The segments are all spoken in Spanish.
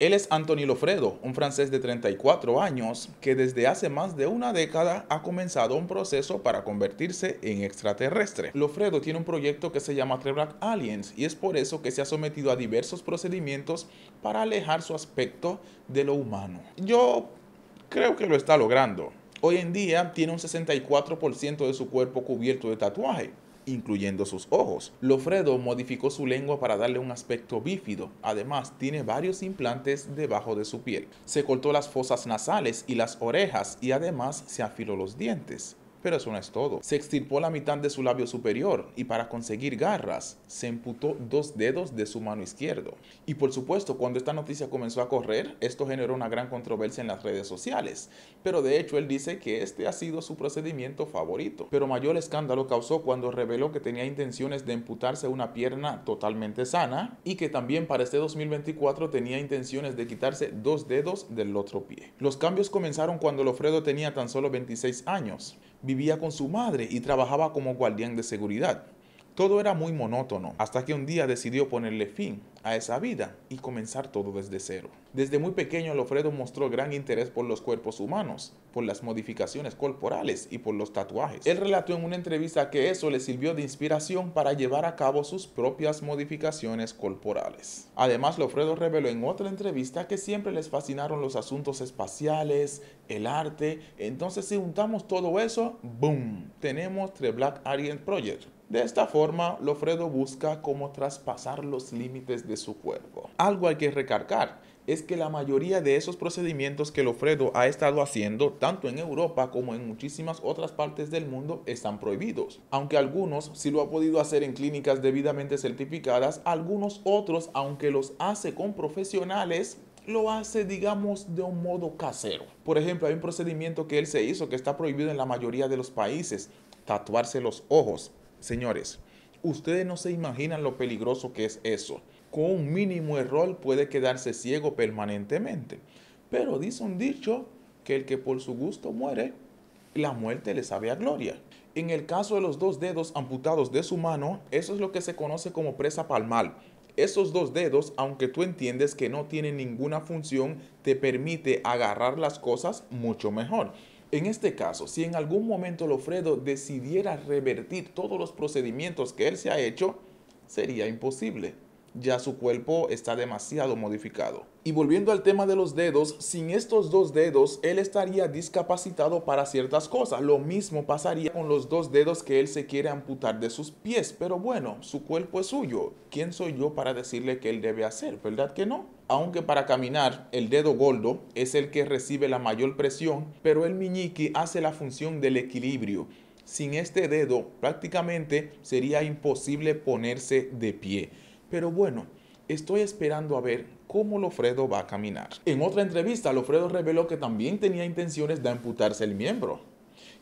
Él es Anthony Lofredo, un francés de 34 años que desde hace más de una década ha comenzado un proceso para convertirse en extraterrestre. Lofredo tiene un proyecto que se llama Treblack Aliens y es por eso que se ha sometido a diversos procedimientos para alejar su aspecto de lo humano. Yo creo que lo está logrando. Hoy en día tiene un 64% de su cuerpo cubierto de tatuaje incluyendo sus ojos. Lofredo modificó su lengua para darle un aspecto bífido. Además, tiene varios implantes debajo de su piel. Se cortó las fosas nasales y las orejas y además se afiló los dientes. Pero eso no es todo. Se extirpó la mitad de su labio superior y para conseguir garras se emputó dos dedos de su mano izquierda Y por supuesto, cuando esta noticia comenzó a correr, esto generó una gran controversia en las redes sociales. Pero de hecho, él dice que este ha sido su procedimiento favorito. Pero mayor escándalo causó cuando reveló que tenía intenciones de amputarse una pierna totalmente sana y que también para este 2024 tenía intenciones de quitarse dos dedos del otro pie. Los cambios comenzaron cuando Lofredo tenía tan solo 26 años vivía con su madre y trabajaba como guardián de seguridad. Todo era muy monótono, hasta que un día decidió ponerle fin a esa vida y comenzar todo desde cero. Desde muy pequeño, Lofredo mostró gran interés por los cuerpos humanos, por las modificaciones corporales y por los tatuajes. Él relató en una entrevista que eso le sirvió de inspiración para llevar a cabo sus propias modificaciones corporales. Además, Lofredo reveló en otra entrevista que siempre les fascinaron los asuntos espaciales, el arte, entonces si juntamos todo eso, ¡boom! Tenemos The Black Alien Project de esta forma, Lofredo busca cómo traspasar los límites de su cuerpo. Algo hay que recargar es que la mayoría de esos procedimientos que Lofredo ha estado haciendo, tanto en Europa como en muchísimas otras partes del mundo, están prohibidos. Aunque algunos sí lo ha podido hacer en clínicas debidamente certificadas, algunos otros, aunque los hace con profesionales, lo hace, digamos, de un modo casero. Por ejemplo, hay un procedimiento que él se hizo que está prohibido en la mayoría de los países, tatuarse los ojos. Señores, ustedes no se imaginan lo peligroso que es eso. Con un mínimo error puede quedarse ciego permanentemente. Pero dice un dicho que el que por su gusto muere, la muerte le sabe a gloria. En el caso de los dos dedos amputados de su mano, eso es lo que se conoce como presa palmal. Esos dos dedos, aunque tú entiendes que no tienen ninguna función, te permite agarrar las cosas mucho mejor. En este caso, si en algún momento Lofredo decidiera revertir todos los procedimientos que él se ha hecho, sería imposible. Ya su cuerpo está demasiado modificado. Y volviendo al tema de los dedos, sin estos dos dedos, él estaría discapacitado para ciertas cosas. Lo mismo pasaría con los dos dedos que él se quiere amputar de sus pies. Pero bueno, su cuerpo es suyo. ¿Quién soy yo para decirle qué él debe hacer? ¿Verdad que no? aunque para caminar el dedo gordo es el que recibe la mayor presión, pero el miñique hace la función del equilibrio. Sin este dedo prácticamente sería imposible ponerse de pie. Pero bueno, estoy esperando a ver cómo Lofredo va a caminar. En otra entrevista, Lofredo reveló que también tenía intenciones de amputarse el miembro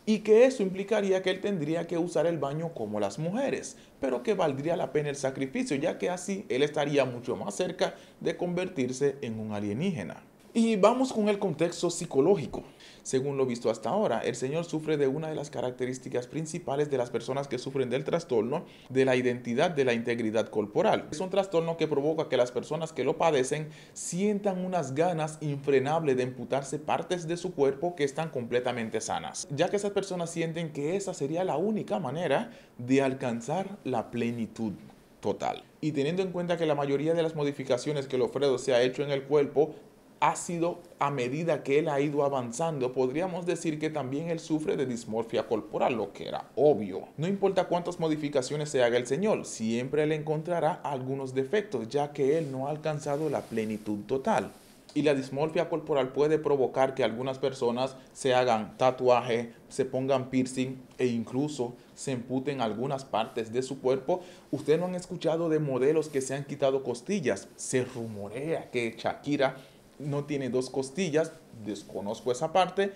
y que eso implicaría que él tendría que usar el baño como las mujeres, pero que valdría la pena el sacrificio, ya que así él estaría mucho más cerca de convertirse en un alienígena. Y vamos con el contexto psicológico. Según lo visto hasta ahora, el señor sufre de una de las características principales de las personas que sufren del trastorno de la identidad de la integridad corporal. Es un trastorno que provoca que las personas que lo padecen sientan unas ganas infrenables de amputarse partes de su cuerpo que están completamente sanas, ya que esas personas sienten que esa sería la única manera de alcanzar la plenitud total. Y teniendo en cuenta que la mayoría de las modificaciones que el ofredo se ha hecho en el cuerpo ha sido a medida que él ha ido avanzando, podríamos decir que también él sufre de dismorfia corporal, lo que era obvio. No importa cuántas modificaciones se haga el señor, siempre le encontrará algunos defectos, ya que él no ha alcanzado la plenitud total. Y la dismorfia corporal puede provocar que algunas personas se hagan tatuaje, se pongan piercing e incluso se emputen algunas partes de su cuerpo. Ustedes no han escuchado de modelos que se han quitado costillas. Se rumorea que Shakira no tiene dos costillas, desconozco esa parte.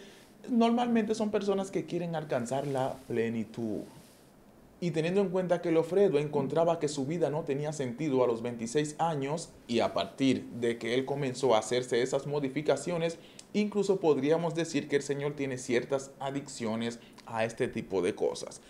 Normalmente son personas que quieren alcanzar la plenitud. Y teniendo en cuenta que Lofredo encontraba que su vida no tenía sentido a los 26 años y a partir de que él comenzó a hacerse esas modificaciones, incluso podríamos decir que el Señor tiene ciertas adicciones a este tipo de cosas.